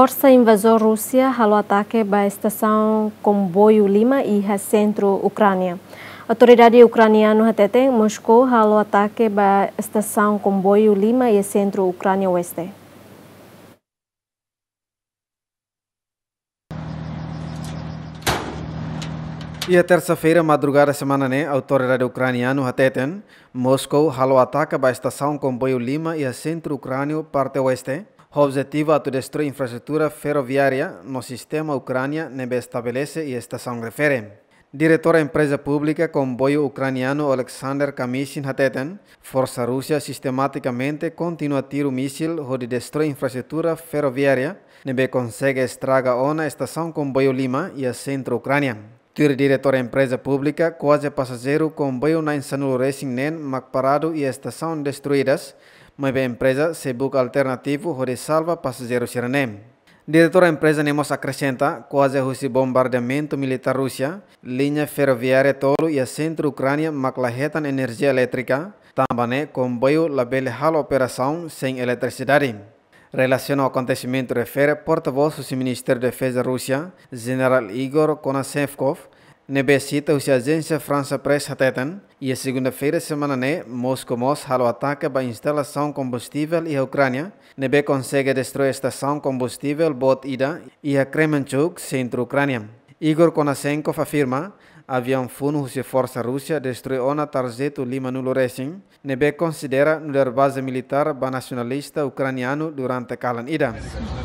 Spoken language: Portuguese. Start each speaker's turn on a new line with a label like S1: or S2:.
S1: Força invasor Rússia ao ataque ba estação comboio Lima e a centro Ucrânia. Autoridade ucraniana atete Moscou ao ataque ba estação comboio Lima e centro Ucrânia Oeste.
S2: E a terça-feira, madrugada semana, né, a autoridade ucraniana ateten Moscou halou ataque ba estação comboio Lima e a centro Ucrânio parte oeste. O objetivo é de destruir infraestrutura ferroviária no sistema Ucrânia nebe estabelece e estação refere. Diretor da empresa pública Comboio Ucraniano Alexander Kamishin Hateten, Força Rússia sistematicamente continua a tirar o míssil onde destrói infraestrutura ferroviária, nebe consegue estragar uma estação Comboio Lima e a centro Ucrânia. Tira diretor da empresa pública, quase passageiro comboio na Insanul Racing Nen, Macparado e estação destruídas, Mebe empresa se busca alternativo hore salva passageiros iranem. Diretor da empresa Nemos acrescenta quase o bombardeamento militar Rússia, linha ferroviária Tolo e a centro-Ucrânia maclahetan energia elétrica, também comboio labele hal operação sem eletricidade. Relaciona o acontecimento refere porta-voz do Ministério da Defesa Rússia, General Igor Konashenkov, Nebesita usia agência França Press Hateten. e a segunda-feira semana ne né, Moscou Mos halo ataque ba instalação combustível e a Ucrânia nebe consegue destruir a estação combustível Bot Ida e a Kremenchuk centro Ucrânia Igor Konasenkov afirma avião funo se força Rússia destruiu ona tarjeto lima nulo racing nebe considera nuler base militar ba nacionalista ucraniano durante kalan Ida